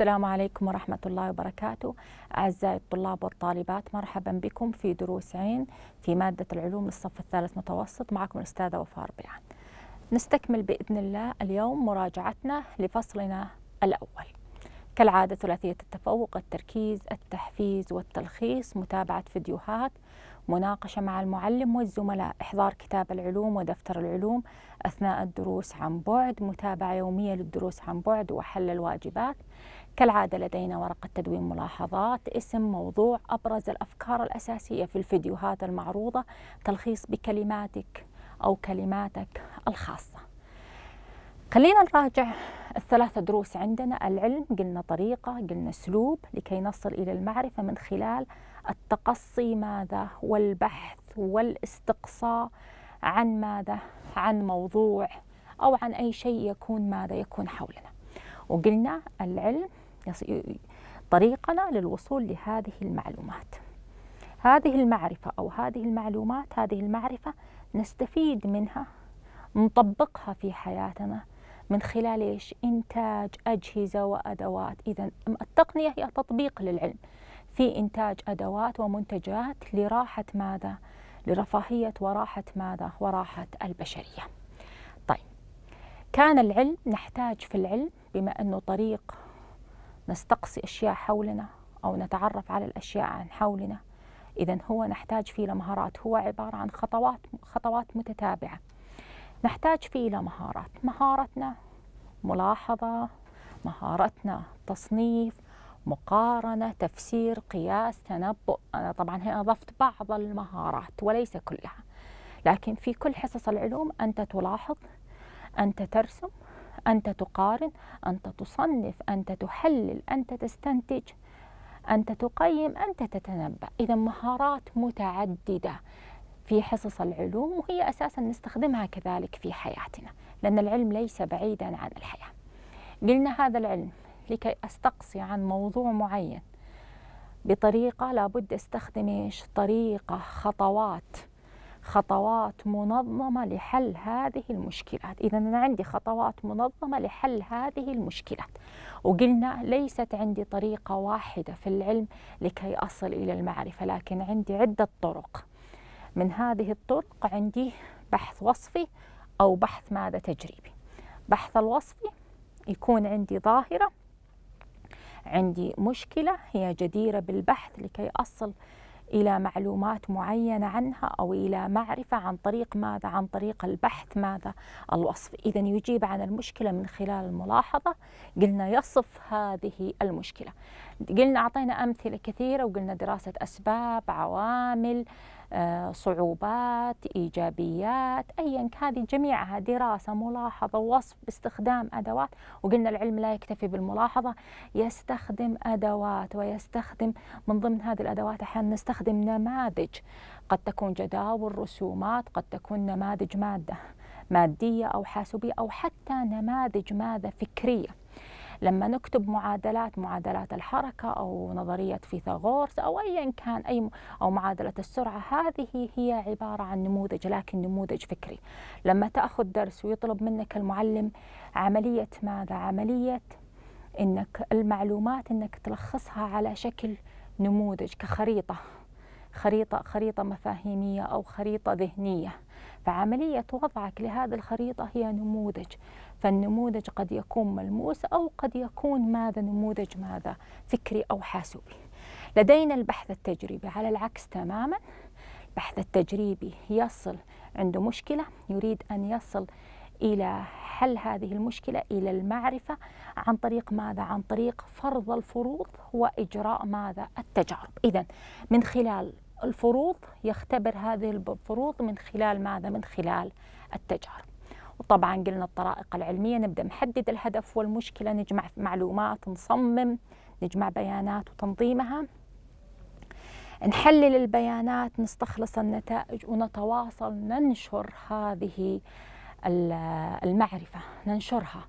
السلام عليكم ورحمة الله وبركاته أعزائي الطلاب والطالبات مرحبا بكم في دروس عين في مادة العلوم للصف الثالث متوسط معكم الأستاذة وفاء ربيعان نستكمل بإذن الله اليوم مراجعتنا لفصلنا الأول كالعادة ثلاثية التفوق التركيز التحفيز والتلخيص متابعة فيديوهات مناقشة مع المعلم والزملاء إحضار كتاب العلوم ودفتر العلوم أثناء الدروس عن بعد متابعة يومية للدروس عن بعد وحل الواجبات كالعادة لدينا ورقة تدوين ملاحظات اسم موضوع أبرز الأفكار الأساسية في الفيديوهات المعروضة تلخيص بكلماتك أو كلماتك الخاصة خلينا نراجع الثلاثة دروس عندنا العلم قلنا طريقة قلنا أسلوب لكي نصل إلى المعرفة من خلال التقصي ماذا والبحث والاستقصاء عن ماذا عن موضوع أو عن أي شيء يكون ماذا يكون حولنا وقلنا العلم طريقنا للوصول لهذه المعلومات هذه المعرفة أو هذه المعلومات هذه المعرفة نستفيد منها نطبقها في حياتنا من خلال ايش؟ إنتاج أجهزة وأدوات، إذا التقنية هي تطبيق للعلم في إنتاج أدوات ومنتجات لراحة ماذا؟ لرفاهية وراحة ماذا؟ وراحة البشرية. طيب، كان العلم نحتاج في العلم بما أنه طريق نستقصي أشياء حولنا أو نتعرف على الأشياء عن حولنا إذا هو نحتاج فيه لمهارات هو عبارة عن خطوات خطوات متتابعة نحتاج فيه لمهارات مهارتنا ملاحظة مهارتنا تصنيف مقارنة تفسير قياس تنبؤ أنا طبعا هنا أضفت بعض المهارات وليس كلها لكن في كل حصص العلوم أنت تلاحظ أنت ترسم أنت تقارن أنت تصنف أنت تحلل أنت تستنتج أنت تقيم أنت تتنبأ إذا مهارات متعددة في حصص العلوم وهي أساسا نستخدمها كذلك في حياتنا لأن العلم ليس بعيدا عن الحياة قلنا هذا العلم لكي أستقصي عن موضوع معين بطريقة لابد استخدم إيش طريقة خطوات خطوات منظمة لحل هذه المشكلات إذا أنا عندي خطوات منظمة لحل هذه المشكلات وقلنا ليست عندي طريقة واحدة في العلم لكي أصل إلى المعرفة لكن عندي عدة طرق من هذه الطرق عندي بحث وصفي أو بحث ماذا تجريبي بحث الوصفي يكون عندي ظاهرة عندي مشكلة هي جديرة بالبحث لكي أصل إلى معلومات معينة عنها أو إلى معرفة عن طريق ماذا عن طريق البحث ماذا الوصف إذا يجيب عن المشكلة من خلال الملاحظة قلنا يصف هذه المشكلة قلنا أعطينا أمثلة كثيرة وقلنا دراسة أسباب عوامل آه، صعوبات إيجابيات أيا هذه جميعها دراسة ملاحظة وصف باستخدام أدوات وقلنا العلم لا يكتفي بالملاحظة يستخدم أدوات ويستخدم من ضمن هذه الأدوات أحيانا نستخدم نماذج قد تكون جداول رسومات قد تكون نماذج مادة مادية أو حاسوبية أو حتى نماذج ماده فكرية لما نكتب معادلات معادلات الحركة أو نظرية فيثاغورس أو أيا كان أي أو معادلة السرعة هذه هي عبارة عن نموذج لكن نموذج فكري لما تأخذ درس ويطلب منك المعلم عملية ماذا عملية انك المعلومات انك تلخصها على شكل نموذج كخريطه خريطه خريطه مفاهيميه او خريطه ذهنيه فعمليه وضعك لهذه الخريطه هي نموذج فالنموذج قد يكون ملموس أو قد يكون ماذا نموذج ماذا فكري أو حاسوبي لدينا البحث التجريبي على العكس تماما البحث التجريبي يصل عنده مشكلة يريد أن يصل إلى حل هذه المشكلة إلى المعرفة عن طريق ماذا؟ عن طريق فرض الفروض وإجراء ماذا؟ التجارب إذا من خلال الفروض يختبر هذه الفروض من خلال ماذا؟ من خلال التجارب وطبعا قلنا الطرائق العلمية نبدأ نحدد الهدف والمشكلة نجمع معلومات نصمم نجمع بيانات وتنظيمها نحلل البيانات نستخلص النتائج ونتواصل ننشر هذه المعرفة ننشرها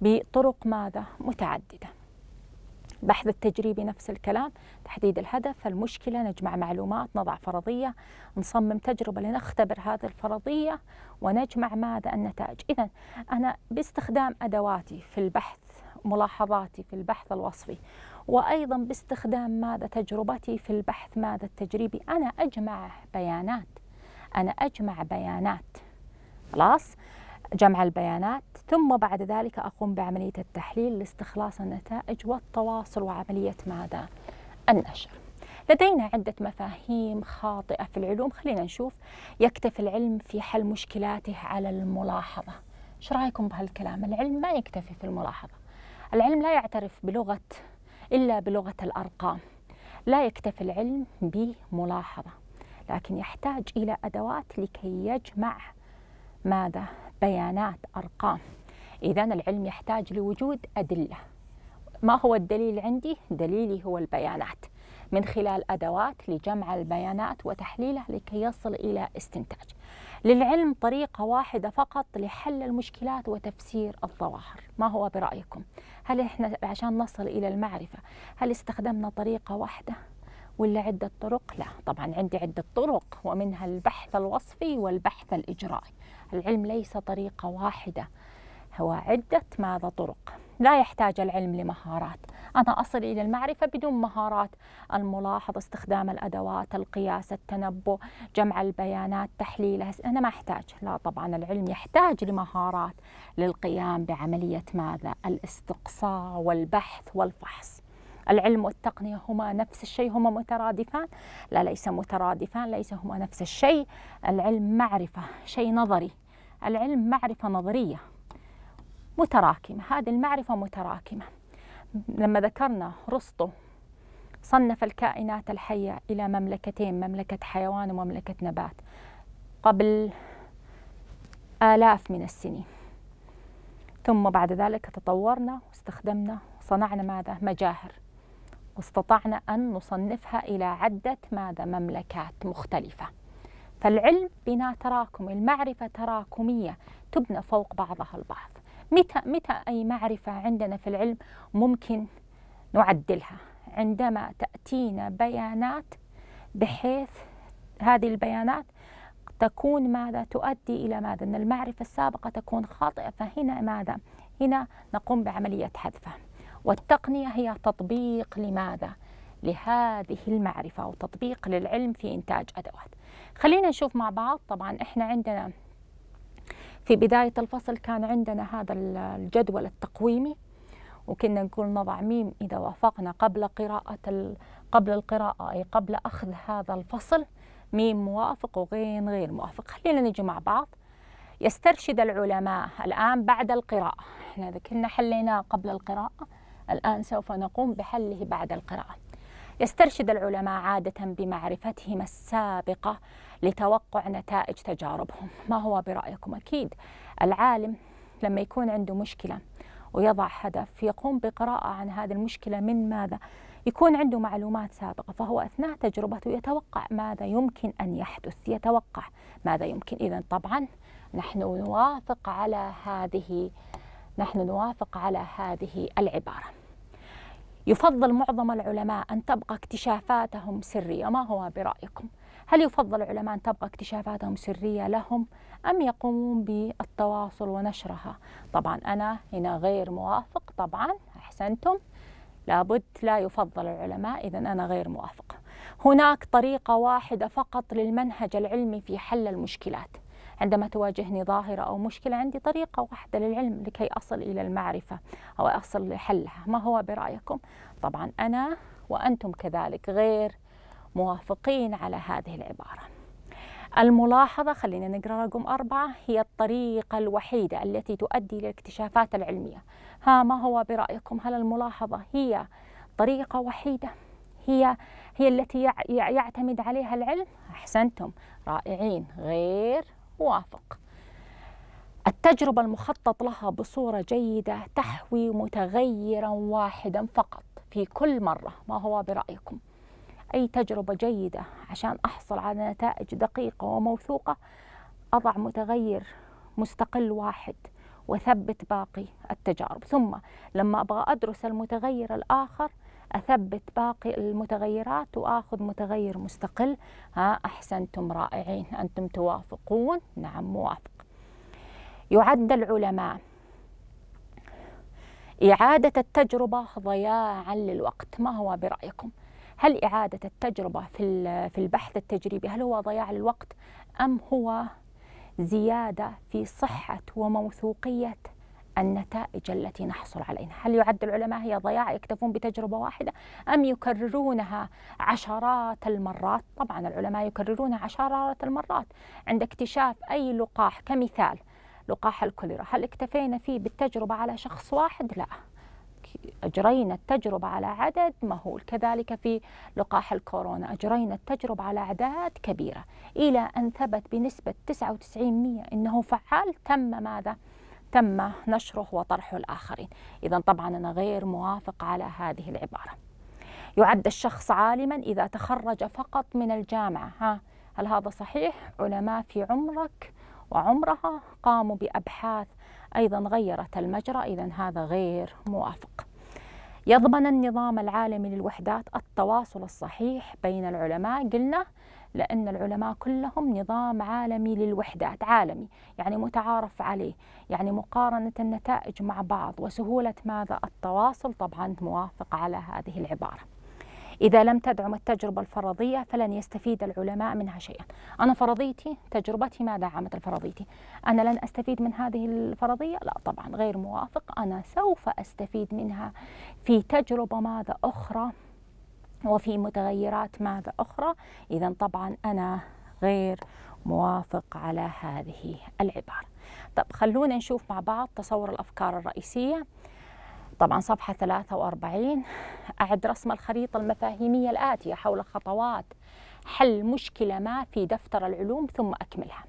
بطرق ماذا متعددة البحث التجريبي نفس الكلام تحديد الهدف المشكلة نجمع معلومات نضع فرضية نصمم تجربة لنختبر هذه الفرضية ونجمع ماذا النتائج إذا أنا باستخدام أدواتي في البحث ملاحظاتي في البحث الوصفي وأيضا باستخدام ماذا تجربتي في البحث ماذا التجريبي أنا أجمع بيانات أنا أجمع بيانات خلاص جمع البيانات ثم بعد ذلك أقوم بعملية التحليل لاستخلاص النتائج والتواصل وعملية ماذا؟ النشر لدينا عدة مفاهيم خاطئة في العلوم خلينا نشوف يكتفي العلم في حل مشكلاته على الملاحظة ايش رايكم بهالكلام العلم ما يكتفي في الملاحظة العلم لا يعترف بلغة إلا بلغة الأرقام لا يكتفي العلم بملاحظة لكن يحتاج إلى أدوات لكي يجمع ماذا بيانات أرقام إذا العلم يحتاج لوجود أدلة ما هو الدليل عندي؟ دليلي هو البيانات من خلال أدوات لجمع البيانات وتحليلها لكي يصل إلى استنتاج للعلم طريقة واحدة فقط لحل المشكلات وتفسير الظواهر ما هو برأيكم؟ هل إحنا عشان نصل إلى المعرفة هل استخدمنا طريقة واحدة؟ ولا عدة طرق؟ لا طبعا عندي عدة طرق ومنها البحث الوصفي والبحث الإجرائي العلم ليس طريقة واحدة هو عدة ماذا طرق لا يحتاج العلم لمهارات أنا أصل إلى المعرفة بدون مهارات الملاحظ استخدام الأدوات القياس التنبؤ جمع البيانات تحليلها أنا ما أحتاج لا طبعا العلم يحتاج لمهارات للقيام بعملية ماذا الاستقصاء والبحث والفحص العلم والتقنية هما نفس الشيء هما مترادفان لا ليس مترادفان ليس هما نفس الشيء العلم معرفة شيء نظري العلم معرفة نظرية متراكمة هذه المعرفة متراكمة لما ذكرنا رسطو صنف الكائنات الحية إلى مملكتين مملكة حيوان ومملكة نبات قبل آلاف من السنين ثم بعد ذلك تطورنا واستخدمنا صنعنا ماذا مجاهر واستطعنا أن نصنفها إلى عدة ماذا مملكات مختلفة فالعلم بنا تراكمي المعرفة تراكمية تبنى فوق بعضها البعض متى متى أي معرفة عندنا في العلم ممكن نعدلها عندما تأتينا بيانات بحيث هذه البيانات تكون ماذا تؤدي إلى ماذا أن المعرفة السابقة تكون خاطئة فهنا ماذا هنا نقوم بعملية حذفها والتقنية هي تطبيق لماذا لهذه المعرفة وتطبيق للعلم في إنتاج أدوات خلينا نشوف مع بعض طبعا إحنا عندنا في بداية الفصل كان عندنا هذا الجدول التقويمي وكنا نقول نضع ميم إذا وافقنا قبل قراءة قبل القراءة أي قبل أخذ هذا الفصل ميم موافق وغين غير موافق خلينا نجي مع بعض يسترشد العلماء الآن بعد القراءة احنا كنا حليناه قبل القراءة الآن سوف نقوم بحله بعد القراءة يسترشد العلماء عادة بمعرفتهم السابقة لتوقع نتائج تجاربهم ما هو برأيكم أكيد العالم لما يكون عنده مشكلة ويضع هدف يقوم بقراءة عن هذه المشكلة من ماذا يكون عنده معلومات سابقة فهو أثناء تجربته يتوقع ماذا يمكن أن يحدث يتوقع ماذا يمكن إذا طبعا نحن نوافق على هذه نحن نوافق على هذه العبارة يفضل معظم العلماء أن تبقى اكتشافاتهم سرية ما هو برأيكم؟ هل يفضل العلماء أن تبقى اكتشافاتهم سرية لهم أم يقومون بالتواصل ونشرها؟ طبعا أنا هنا غير موافق طبعا أحسنتم لابد لا يفضل العلماء إذا أنا غير موافق هناك طريقة واحدة فقط للمنهج العلمي في حل المشكلات عندما تواجهني ظاهرة أو مشكلة عندي طريقة واحدة للعلم لكي أصل إلى المعرفة أو أصل لحلها ما هو برأيكم؟ طبعا أنا وأنتم كذلك غير موافقين على هذه العبارة الملاحظة خلينا نقرأ رقم أربعة هي الطريقة الوحيدة التي تؤدي للاكتشافات العلمية ها ما هو برأيكم هل الملاحظة هي طريقة وحيدة هي هي التي يعتمد عليها العلم أحسنتم رائعين غير وافق التجربة المخطط لها بصورة جيدة تحوي متغيرا واحدا فقط في كل مرة ما هو برأيكم أي تجربة جيدة عشان أحصل على نتائج دقيقة وموثوقة أضع متغير مستقل واحد وثبت باقي التجارب ثم لما أبغى أدرس المتغير الآخر اثبت باقي المتغيرات واخذ متغير مستقل ها احسنتم رائعين انتم توافقون نعم موافق يعد العلماء إعادة التجربة ضياعا للوقت ما هو برأيكم؟ هل إعادة التجربة في في البحث التجريبي هل هو ضياع للوقت أم هو زيادة في صحة وموثوقية النتائج التي نحصل عليها هل يعد العلماء هي ضياع يكتفون بتجربة واحدة أم يكررونها عشرات المرات طبعا العلماء يكررونها عشرات المرات عند اكتشاف أي لقاح كمثال لقاح الكوليرا هل اكتفينا فيه بالتجربة على شخص واحد لا أجرينا التجربة على عدد مهول كذلك في لقاح الكورونا أجرينا التجربة على أعداد كبيرة إلى أن ثبت بنسبة 99% أنه فعال تم ماذا؟ تم نشره وطرحه الآخرين إذا طبعا أنا غير موافق على هذه العبارة يعد الشخص عالما إذا تخرج فقط من الجامعة ها هل هذا صحيح؟ علماء في عمرك وعمرها قاموا بأبحاث أيضا غيرت المجرى إذا هذا غير موافق يضمن النظام العالمي للوحدات التواصل الصحيح بين العلماء قلنا لأن العلماء كلهم نظام عالمي للوحدات عالمي يعني متعارف عليه يعني مقارنة النتائج مع بعض وسهولة ماذا التواصل طبعا موافق على هذه العبارة إذا لم تدعم التجربة الفرضية فلن يستفيد العلماء منها شيئا أنا فرضيتي تجربتي ما دعمت الفرضيتي أنا لن أستفيد من هذه الفرضية لا طبعا غير موافق أنا سوف أستفيد منها في تجربة ماذا أخرى وفي متغيرات ماذا أخرى إذا طبعا أنا غير موافق على هذه العبارة طب خلونا نشوف مع بعض تصور الأفكار الرئيسية طبعا صفحة 43 أعد رسم الخريطة المفاهيمية الآتية حول خطوات حل مشكلة ما في دفتر العلوم ثم أكملها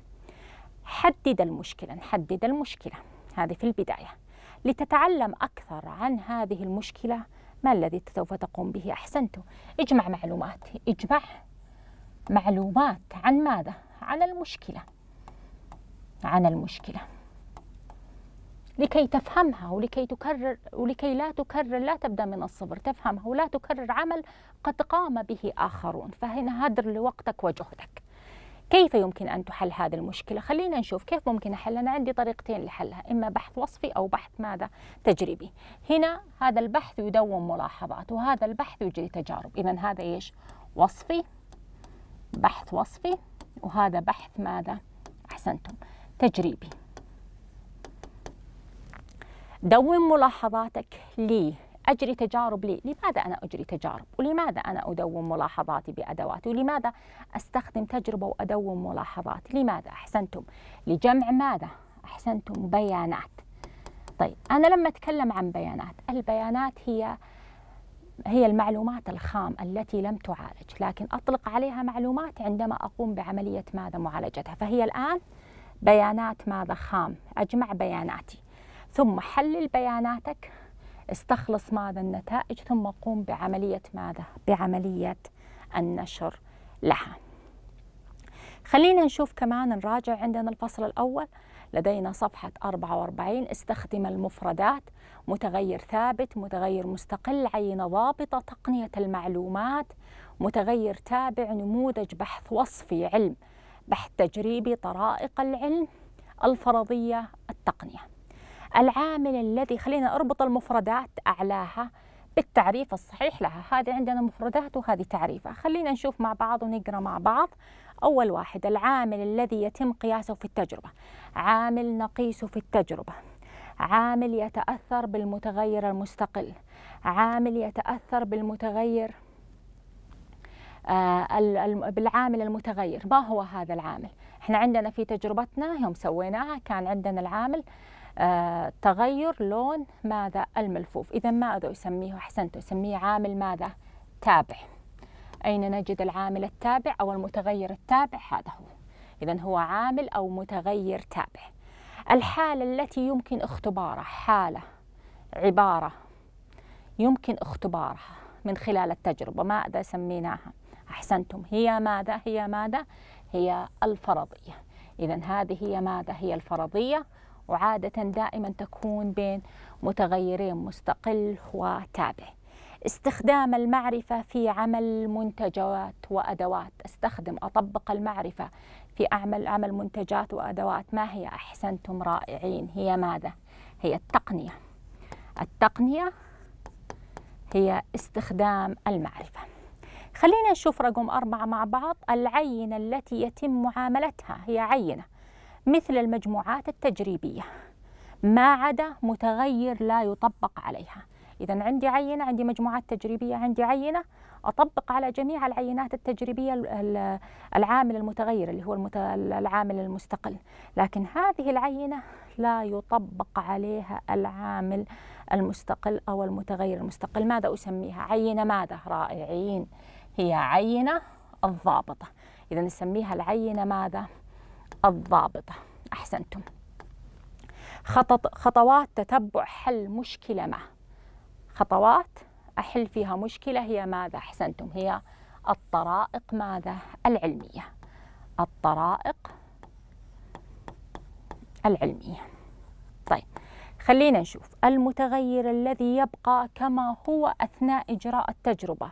حدد المشكلة نحدد المشكلة هذه في البداية لتتعلم أكثر عن هذه المشكلة ما الذي سوف تقوم به أحسنت اجمع معلومات اجمع معلومات عن ماذا عن المشكلة عن المشكلة لكي تفهمها ولكي تكرر ولكي لا تكرر لا تبدا من الصفر تفهمها ولا تكرر عمل قد قام به اخرون فهنا هدر لوقتك وجهدك كيف يمكن أن تحل هذه المشكلة خلينا نشوف كيف ممكن أحل أنا عندي طريقتين لحلها إما بحث وصفي أو بحث ماذا تجريبي هنا هذا البحث يدون ملاحظات وهذا البحث يجري تجارب إذا هذا إيش وصفي بحث وصفي وهذا بحث ماذا أحسنتم تجريبي دون ملاحظاتك لي أجري تجارب لي لماذا أنا أجري تجارب ولماذا أنا أدون ملاحظاتي بأدواتي ولماذا أستخدم تجربة وأدون ملاحظاتي لماذا أحسنتم لجمع ماذا أحسنتم بيانات طيب أنا لما أتكلم عن بيانات البيانات هي هي المعلومات الخام التي لم تعالج لكن أطلق عليها معلومات عندما أقوم بعملية ماذا معالجتها فهي الآن بيانات ماذا خام أجمع بياناتي ثم حلل بياناتك استخلص ماذا النتائج ثم قم بعملية ماذا بعملية النشر لها خلينا نشوف كمان نراجع عندنا الفصل الأول لدينا صفحة 44 استخدم المفردات متغير ثابت متغير مستقل عينة ضابطة تقنية المعلومات متغير تابع نموذج بحث وصفي علم بحث تجريبي طرائق العلم الفرضية التقنية العامل الذي خلينا أربط المفردات أعلاها بالتعريف الصحيح لها هذه عندنا مفردات وهذه تعريفها خلينا نشوف مع بعض ونقرأ مع بعض أول واحد العامل الذي يتم قياسه في التجربة عامل نقيسه في التجربة عامل يتأثر بالمتغير المستقل عامل يتأثر بالمتغير آه، بالعامل المتغير ما هو هذا العامل احنا عندنا في تجربتنا يوم سويناها كان عندنا العامل آه، تغير لون ماذا الملفوف إذا ماذا أسميه أحسنت أسميه عامل ماذا تابع أين نجد العامل التابع أو المتغير التابع هذا هو إذا هو عامل أو متغير تابع الحالة التي يمكن اختبارها حالة عبارة يمكن اختبارها من خلال التجربة ماذا سميناها أحسنتم هي ماذا هي ماذا هي الفرضية إذا هذه هي ماذا هي الفرضية وعادة دائما تكون بين متغيرين مستقل وتابع استخدام المعرفة في عمل منتجات وأدوات استخدم أطبق المعرفة في أعمل عمل منتجات وأدوات ما هي أحسنتم رائعين هي ماذا؟ هي التقنية التقنية هي استخدام المعرفة خلينا نشوف رقم أربعة مع بعض العينة التي يتم معاملتها هي عينة مثل المجموعات التجريبية ما عدا متغير لا يطبق عليها إذا عندي عينة عندي مجموعات تجريبية عندي عينة أطبق على جميع العينات التجريبية العامل المتغير اللي هو العامل المستقل لكن هذه العينة لا يطبق عليها العامل المستقل أو المتغير المستقل ماذا أسميها عينة ماذا رائعين هي عينة الضابطة إذا نسميها العينة ماذا الضابطة أحسنتم خطط خطوات تتبع حل مشكلة ما خطوات أحل فيها مشكلة هي ماذا أحسنتم هي الطرائق ماذا العلمية الطرائق العلمية طيب خلينا نشوف المتغير الذي يبقى كما هو أثناء إجراء التجربة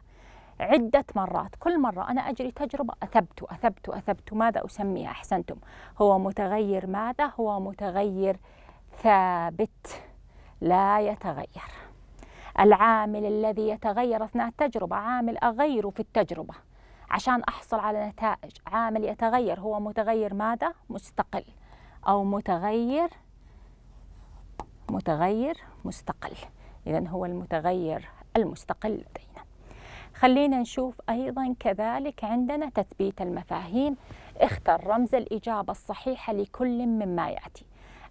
عدة مرات كل مرة أنا أجري تجربة أثبت أثبت أثبت ماذا أسميه أحسنتم هو متغير ماذا هو متغير ثابت لا يتغير العامل الذي يتغير أثناء التجربة عامل أغيره في التجربة عشان أحصل على نتائج عامل يتغير هو متغير ماذا مستقل أو متغير متغير مستقل إذا هو المتغير المستقل لدي خلينا نشوف أيضا كذلك عندنا تثبيت المفاهيم اختر رمز الإجابة الصحيحة لكل مما يأتي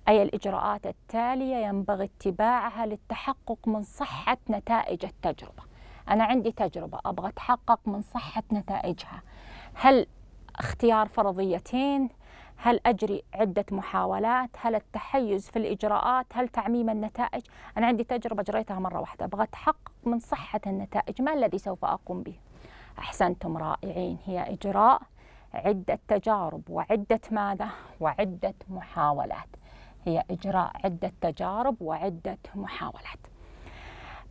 أي الإجراءات التالية ينبغي اتباعها للتحقق من صحة نتائج التجربة أنا عندي تجربة أبغى أتحقق من صحة نتائجها هل اختيار فرضيتين هل أجري عدة محاولات هل التحيز في الإجراءات هل تعميم النتائج أنا عندي تجربة جريتها مرة واحدة أبغى أتحقق من صحة النتائج ما الذي سوف أقوم به أحسنتم رائعين هي إجراء عدة تجارب وعدة ماذا وعدة محاولات هي إجراء عدة تجارب وعدة محاولات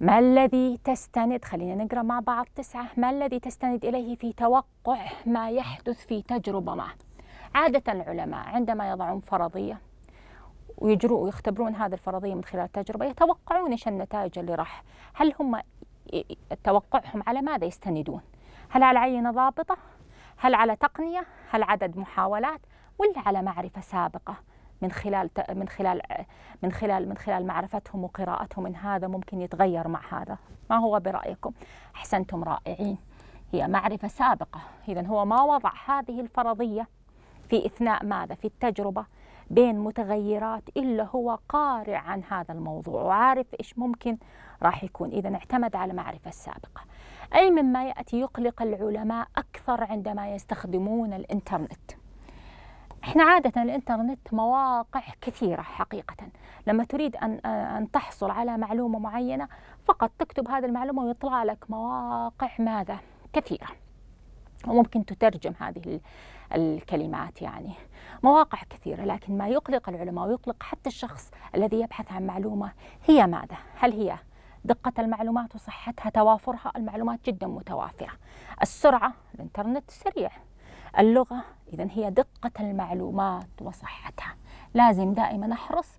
ما الذي تستند خلينا نقرأ مع بعض تسعة ما الذي تستند إليه في توقع ما يحدث في تجربة ما عادة العلماء عندما يضعون فرضية ويجرؤوا يختبرون هذه الفرضية من خلال التجربة يتوقعون إيش النتائج اللي راح هل هم توقعهم على ماذا يستندون هل على عينة ضابطة هل على تقنية هل عدد محاولات ولا على معرفة سابقة من خلال من خلال من خلال من خلال معرفتهم وقراءتهم ان هذا ممكن يتغير مع هذا ما هو برايكم احسنتم رائعين هي معرفه سابقه اذا هو ما وضع هذه الفرضيه في اثناء ماذا في التجربه بين متغيرات إلا هو قارع عن هذا الموضوع وعارف إيش ممكن راح يكون إذا اعتمد على معرفة السابقه. أي مما يأتي يقلق العلماء أكثر عندما يستخدمون الإنترنت احنا عادة الانترنت مواقع كثيرة حقيقة لما تريد أن, أن تحصل على معلومة معينة فقط تكتب هذه المعلومة ويطلع لك مواقع ماذا كثيرة وممكن تترجم هذه الكلمات يعني مواقع كثيرة لكن ما يقلق العلماء ويقلق حتى الشخص الذي يبحث عن معلومة هي ماذا؟ هل هي دقة المعلومات وصحتها توافرها المعلومات جدا متوافرة السرعة الإنترنت سريع اللغة إذا هي دقة المعلومات وصحتها لازم دائما أحرص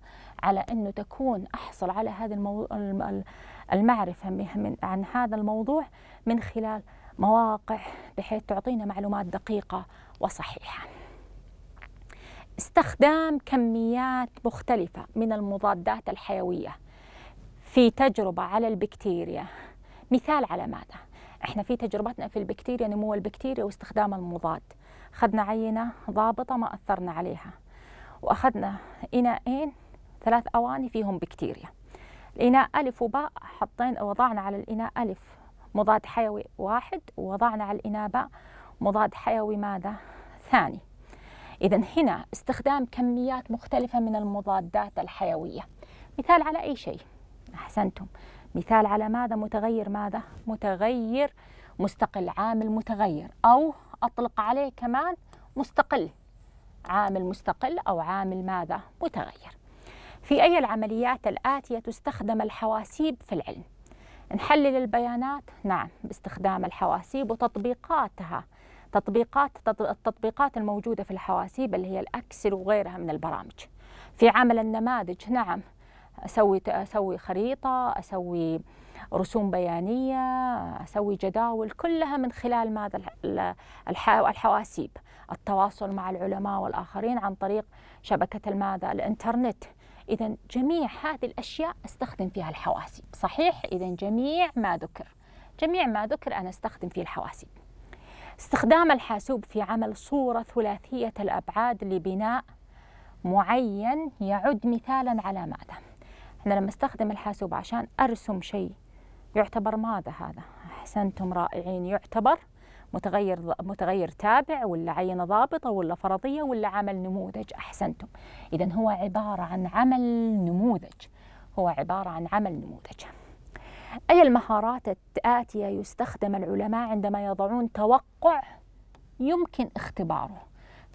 على أنه تكون أحصل على هذه المو... المعرفة من... عن هذا الموضوع من خلال مواقع بحيث تعطينا معلومات دقيقة وصحيحة استخدام كميات مختلفة من المضادات الحيوية في تجربة على البكتيريا مثال على ماذا؟ احنا في تجربتنا في البكتيريا نمو البكتيريا واستخدام المضاد خدنا عينة ضابطة ما أثرنا عليها وأخذنا إناءين ثلاث أواني فيهم بكتيريا الإناء ألف وباء حطينا وضعنا على الإناء ألف مضاد حيوي واحد ووضعنا على الإناء باء مضاد حيوي ماذا؟ ثاني إذا هنا استخدام كميات مختلفة من المضادات الحيوية مثال على أي شيء أحسنتم مثال على ماذا متغير ماذا متغير مستقل عامل متغير أو أطلق عليه كمان مستقل عامل مستقل أو عامل ماذا متغير في أي العمليات الآتية تستخدم الحواسيب في العلم نحلل البيانات نعم باستخدام الحواسيب وتطبيقاتها تطبيقات التطبيقات الموجودة في الحواسيب اللي هي الأكسل وغيرها من البرامج في عمل النماذج نعم أسوي, أسوي خريطة أسوي رسوم بيانية أسوي جداول كلها من خلال ماذا الحواسيب التواصل مع العلماء والآخرين عن طريق شبكة الماذا الإنترنت إذا جميع هذه الأشياء أستخدم فيها الحواسيب صحيح إذا جميع ما ذكر جميع ما ذكر أنا أستخدم فيه الحواسيب استخدام الحاسوب في عمل صورة ثلاثية الأبعاد لبناء معين يعد مثالا على ماذا احنا لما استخدم الحاسوب عشان أرسم شيء يعتبر ماذا هذا أحسنتم رائعين يعتبر متغير متغير تابع ولا عينة ضابطة ولا فرضية ولا عمل نموذج أحسنتم إذا هو عبارة عن عمل نموذج هو عبارة عن عمل نموذج أي المهارات الآتية يستخدم العلماء عندما يضعون توقع يمكن اختباره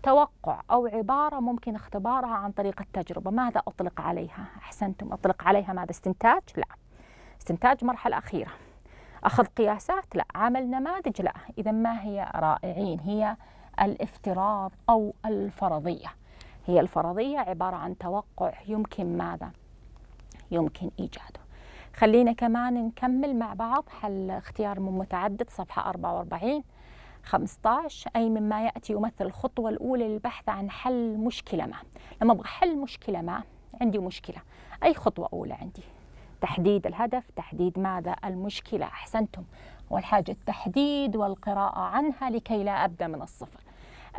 توقع أو عبارة ممكن اختبارها عن طريق التجربة ماذا أطلق عليها أحسنتم أطلق عليها ماذا استنتاج لا استنتاج مرحلة أخيرة أخذ قياسات لا عمل نماذج لا إذا ما هي رائعين هي الافتراض أو الفرضية هي الفرضية عبارة عن توقع يمكن ماذا يمكن إيجاده خلينا كمان نكمل مع بعض حل اختيار من متعدد صفحة 44 15 أي مما يأتي يمثل الخطوة الأولى للبحث عن حل مشكلة ما لما أبغى حل مشكلة ما عندي مشكلة أي خطوة أولى عندي تحديد الهدف تحديد ماذا المشكلة أحسنتم والحاجة التحديد والقراءة عنها لكي لا أبدأ من الصفر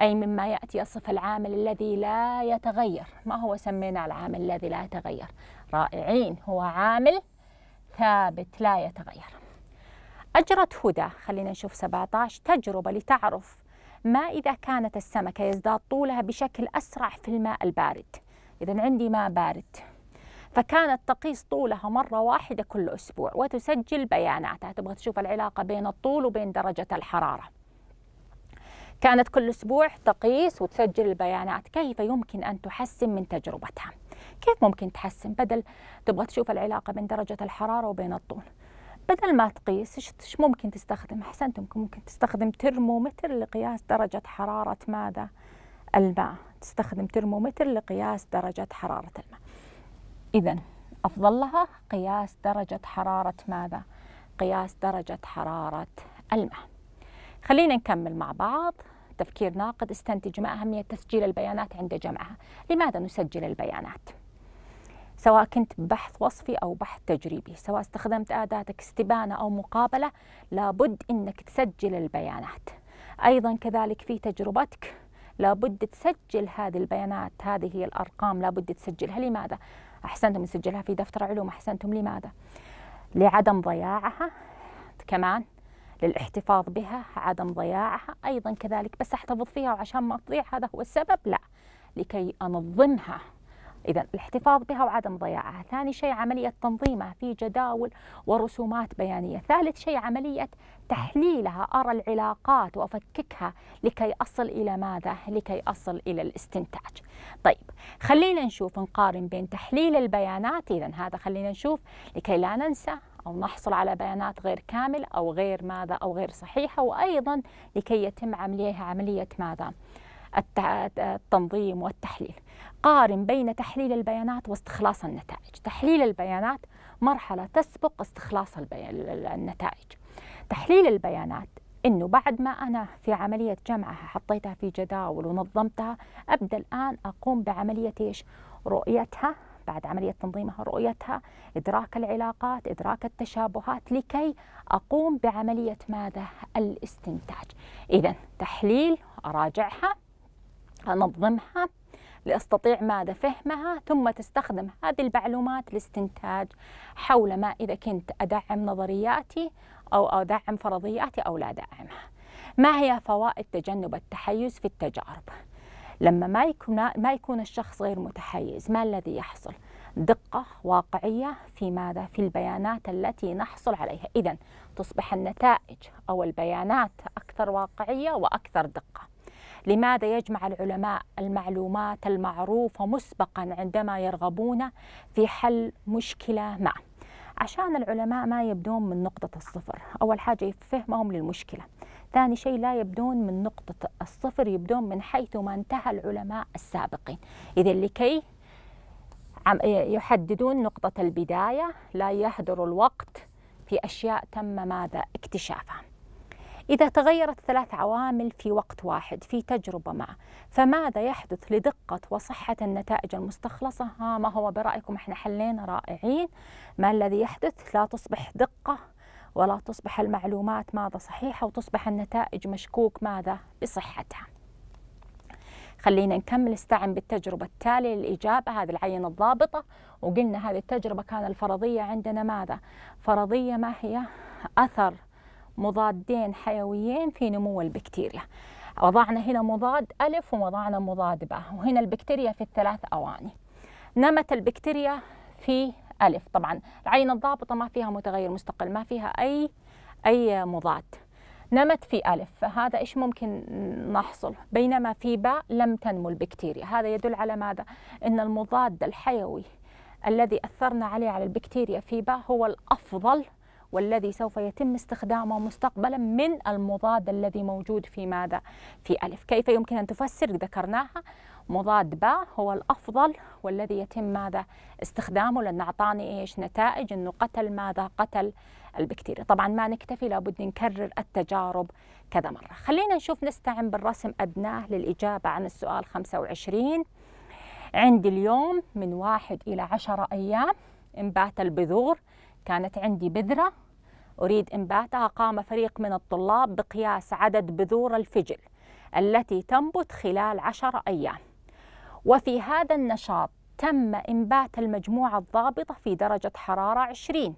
أي مما يأتي يصف العامل الذي لا يتغير ما هو سمينا العامل الذي لا يتغير رائعين هو عامل ثابت لا يتغير أجرت هدى خلينا نشوف 17 تجربة لتعرف ما إذا كانت السمكة يزداد طولها بشكل أسرع في الماء البارد إذا عندي ماء بارد فكانت تقيس طولها مرة واحدة كل أسبوع وتسجل بياناتها تبغى تشوف العلاقة بين الطول وبين درجة الحرارة كانت كل أسبوع تقيس وتسجل البيانات كيف يمكن أن تحسن من تجربتها كيف ممكن تحسن بدل تبغى تشوف العلاقه بين درجه الحراره وبين الطول بدل ما تقيس ايش ممكن تستخدم احسنتم ممكن تستخدم ترمومتر لقياس درجه حراره ماذا الماء تستخدم ترمومتر لقياس درجه حراره الماء اذا افضل لها قياس درجه حراره ماذا قياس درجه حراره الماء خلينا نكمل مع بعض تفكير ناقد استنتج ما أهمية تسجيل البيانات عند جمعها لماذا نسجل البيانات؟ سواء كنت بحث وصفي أو بحث تجريبي سواء استخدمت أداتك استبانة أو مقابلة لابد أنك تسجل البيانات أيضا كذلك في تجربتك لابد تسجل هذه البيانات هذه هي الأرقام لابد تسجلها لماذا؟ أحسنتم نسجلها في دفتر علوم أحسنتم لماذا؟ لعدم ضياعها كمان للاحتفاظ بها عدم ضياعها أيضا كذلك بس أحتفظ فيها وعشان ما تضيع هذا هو السبب لا لكي أنظمها إذا الاحتفاظ بها وعدم ضياعها، ثاني شيء عملية تنظيمها في جداول ورسومات بيانية، ثالث شيء عملية تحليلها أرى العلاقات وأفككها لكي أصل إلى ماذا؟ لكي أصل إلى الاستنتاج طيب خلينا نشوف نقارن بين تحليل البيانات إذا هذا خلينا نشوف لكي لا ننسى أو نحصل على بيانات غير كامل أو غير ماذا أو غير صحيحة وأيضا لكي يتم عليها عملية ماذا؟ التنظيم والتحليل قارن بين تحليل البيانات واستخلاص النتائج تحليل البيانات مرحلة تسبق استخلاص النتائج تحليل البيانات انه بعد ما انا في عمليه جمعها حطيتها في جداول ونظمتها ابدا الان اقوم بعمليه ايش؟ رؤيتها بعد عمليه تنظيمها رؤيتها ادراك العلاقات ادراك التشابهات لكي اقوم بعمليه ماذا؟ الاستنتاج. اذا تحليل اراجعها أنظمها لأستطيع ماذا فهمها ثم تستخدم هذه المعلومات لاستنتاج حول ما إذا كنت أدعم نظرياتي أو أدعم فرضياتي أو لا أدعمها ما هي فوائد تجنب التحيز في التجارب لما ما يكون ما يكون الشخص غير متحيز ما الذي يحصل دقة واقعية في ماذا في البيانات التي نحصل عليها إذا تصبح النتائج أو البيانات أكثر واقعية وأكثر دقة لماذا يجمع العلماء المعلومات المعروفة مسبقا عندما يرغبون في حل مشكلة ما عشان العلماء ما يبدون من نقطة الصفر أول حاجة فهمهم للمشكلة ثاني شيء لا يبدون من نقطة الصفر يبدون من حيث ما انتهى العلماء السابقين إذا لكي يحددون نقطة البداية لا يهدر الوقت في أشياء تم ماذا اكتشافها إذا تغيرت ثلاث عوامل في وقت واحد في تجربة ما فماذا يحدث لدقة وصحة النتائج المستخلصة ها ما هو برأيكم احنا حلينا رائعين ما الذي يحدث لا تصبح دقة ولا تصبح المعلومات ماذا صحيحة وتصبح النتائج مشكوك ماذا بصحتها خلينا نكمل استعن بالتجربة التالية للإجابة هذه العينة الضابطة وقلنا هذه التجربة كان الفرضية عندنا ماذا فرضية ما هي أثر مضادين حيويين في نمو البكتيريا وضعنا هنا مضاد ألف ووضعنا مضاد باء وهنا البكتيريا في الثلاث أواني نمت البكتيريا في ألف طبعا العينة الضابطة ما فيها متغير مستقل ما فيها أي أي مضاد نمت في ألف فهذا إيش ممكن نحصل بينما في باء لم تنمو البكتيريا هذا يدل على ماذا أن المضاد الحيوي الذي أثرنا عليه على البكتيريا في باء هو الأفضل والذي سوف يتم استخدامه مستقبلا من المضاد الذي موجود في ماذا؟ في ألف كيف يمكن أن تفسر ذكرناها مضاد باء هو الأفضل والذي يتم ماذا استخدامه لأن أعطاني إيش نتائج أنه قتل ماذا قتل البكتيريا طبعا ما نكتفي لابد نكرر التجارب كذا مرة خلينا نشوف نستعن بالرسم أدناه للإجابة عن السؤال 25 عندي اليوم من واحد إلى عشرة أيام إنبات البذور كانت عندي بذرة أريد إنباتها قام فريق من الطلاب بقياس عدد بذور الفجل التي تنبت خلال عشر أيام وفي هذا النشاط تم إنبات المجموعة الضابطة في درجة حرارة 20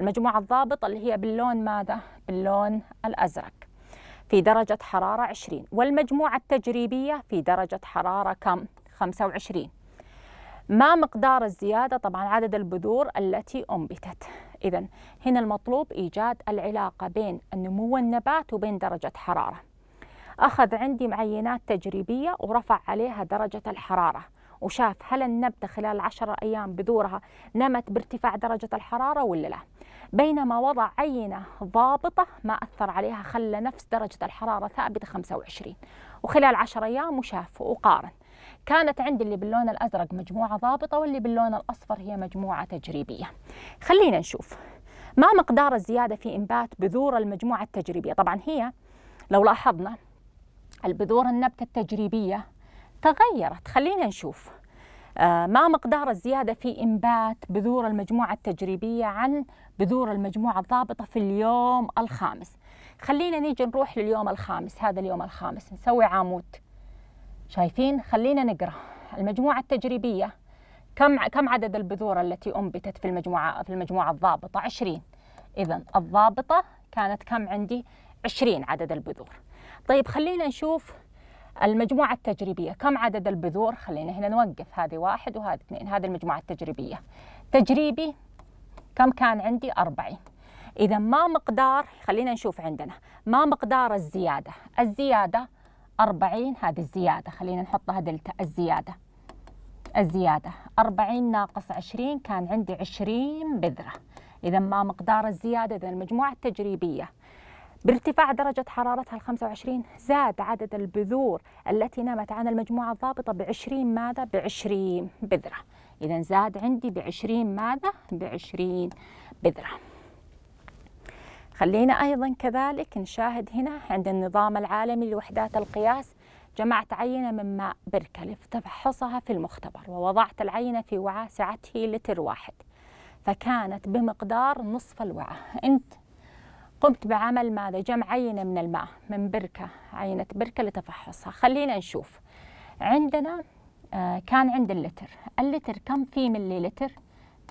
المجموعة الضابطة اللي هي باللون ماذا؟ باللون الأزرق في درجة حرارة 20 والمجموعة التجريبية في درجة حرارة كم؟ 25 ما مقدار الزيادة طبعا عدد البذور التي أنبتت إذا هنا المطلوب إيجاد العلاقة بين النمو النبات وبين درجة حرارة أخذ عندي معينات تجريبية ورفع عليها درجة الحرارة وشاف هل النبتة خلال عشر أيام بذورها نمت بارتفاع درجة الحرارة ولا لا بينما وضع عينة ضابطة ما أثر عليها خلى نفس درجة الحرارة ثابتة 25 وخلال 10 أيام وشاف وقارن كانت عندي اللي باللون الأزرق مجموعة ضابطة واللي باللون الأصفر هي مجموعة تجريبية خلينا نشوف ما مقدار الزيادة في إنبات بذور المجموعة التجريبية طبعا هي لو لاحظنا البذور النبتة التجريبية تغيرت خلينا نشوف آه، ما مقدار الزيادة في إنبات بذور المجموعة التجريبية عن بذور المجموعة الضابطة في اليوم الخامس خلينا نيجي نروح لليوم الخامس هذا اليوم الخامس نسوي عمود شايفين خلينا نقرا المجموعة التجريبية كم كم عدد البذور التي أنبتت في المجموعة في المجموعة الضابطة 20 إذا الضابطة كانت كم عندي 20 عدد البذور طيب خلينا نشوف المجموعة التجريبية كم عدد البذور خلينا هنا نوقف هذه واحد وهذه اثنين هذه المجموعة التجريبية تجريبي كم كان عندي 40 إذا ما مقدار خلينا نشوف عندنا ما مقدار الزيادة الزيادة 40 هذه الزيادة خلينا نحط دلتا الزيادة الزيادة 40 ناقص 20 كان عندي 20 بذرة إذا ما مقدار الزيادة إذا المجموعة التجريبية بارتفاع درجة حرارتها ال 25 زاد عدد البذور التي نمت عن المجموعة الضابطة ب 20 ماذا؟ ب 20 بذرة إذا زاد عندي ب 20 ماذا؟ ب 20 بذرة خلينا أيضا كذلك نشاهد هنا عند النظام العالمي لوحدات القياس جمعت عينة من ماء بركة لتفحصها في المختبر ووضعت العينة في وعاء سعته لتر واحد فكانت بمقدار نصف الوعاء أنت قمت بعمل ماذا جمع عينة من الماء من بركة عينة بركة لتفحصها خلينا نشوف عندنا آه، كان عند اللتر اللتر كم في ملي لتر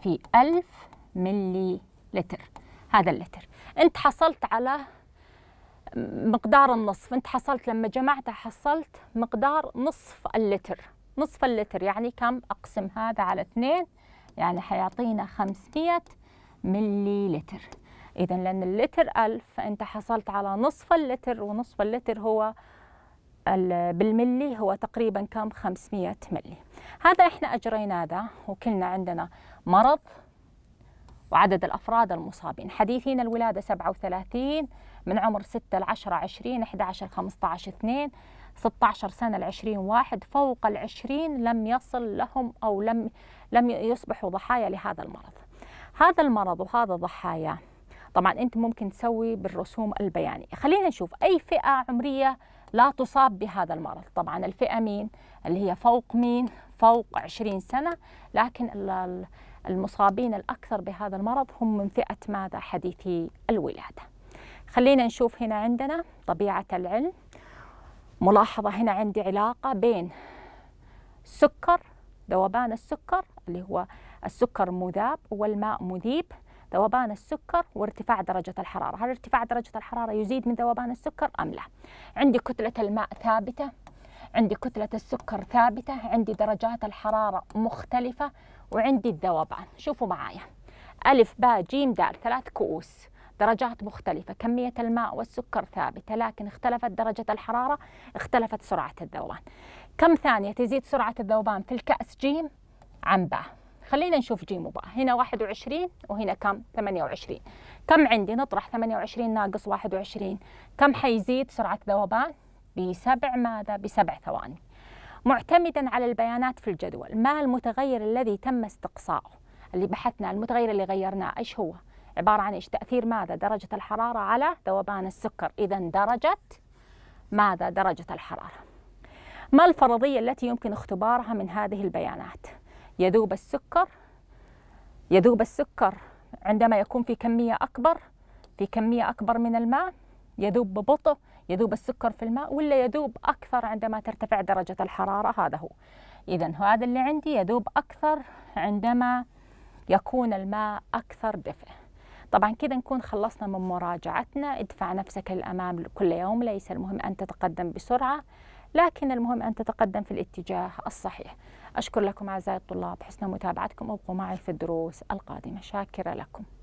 في ألف ملي لتر هذا اللتر انت حصلت على مقدار النصف انت حصلت لما جمعتها حصلت مقدار نصف اللتر نصف اللتر يعني كم اقسم هذا على اثنين يعني حيعطينا 500 ملي لتر اذا لان اللتر 1000 فانت حصلت على نصف اللتر ونصف اللتر هو بالملي هو تقريبا كم 500 ملي هذا احنا اجرينا هذا وكلنا عندنا مرض وعدد الأفراد المصابين حديثين الولادة 37 من عمر 6 ل 10 20 11 15 2 16 سنة ل 20 واحد فوق ال 20 لم يصل لهم أو لم لم يصبحوا ضحايا لهذا المرض هذا المرض وهذا ضحاياه طبعا انت ممكن تسوي بالرسوم البياني خلينا نشوف اي فئه عمريه لا تصاب بهذا المرض طبعا الفئه مين اللي هي فوق مين فوق 20 سنه لكن المصابين الأكثر بهذا المرض هم من فئة ماذا حديثي الولادة خلينا نشوف هنا عندنا طبيعة العلم ملاحظة هنا عندي علاقة بين سكر ذوبان السكر اللي هو السكر مذاب والماء مذيب ذوبان السكر وارتفاع درجة الحرارة هل ارتفاع درجة الحرارة يزيد من ذوبان السكر أم لا عندي كتلة الماء ثابتة عندي كتلة السكر ثابتة عندي درجات الحرارة مختلفة وعندي الذوبان شوفوا معايا ألف باء جيم دال ثلاث كؤوس درجات مختلفة كمية الماء والسكر ثابتة لكن اختلفت درجة الحرارة اختلفت سرعة الذوبان كم ثانية تزيد سرعة الذوبان في الكأس جيم عن باء خلينا نشوف جيم وباء هنا 21 وهنا كم 28 كم عندي نطرح 28 ناقص 21 كم حيزيد سرعة ذوبان بسبع ماذا بسبع ثواني معتمدا على البيانات في الجدول ما المتغير الذي تم استقصائه اللي بحثنا المتغير اللي غيرناه ايش هو عبارة عن ايش تأثير ماذا درجة الحرارة على ذوبان السكر إذا درجة ماذا درجة الحرارة ما الفرضية التي يمكن اختبارها من هذه البيانات يذوب السكر يذوب السكر عندما يكون في كمية أكبر في كمية أكبر من الماء يذوب ببطء يذوب السكر في الماء ولا يذوب أكثر عندما ترتفع درجة الحرارة هذا هو إذا هذا اللي عندي يذوب أكثر عندما يكون الماء أكثر دفء طبعا كذا نكون خلصنا من مراجعتنا ادفع نفسك للأمام كل يوم ليس المهم أن تتقدم بسرعة لكن المهم أن تتقدم في الاتجاه الصحيح أشكر لكم أعزائي الطلاب حسن متابعتكم أبقوا معي في الدروس القادمة شاكرة لكم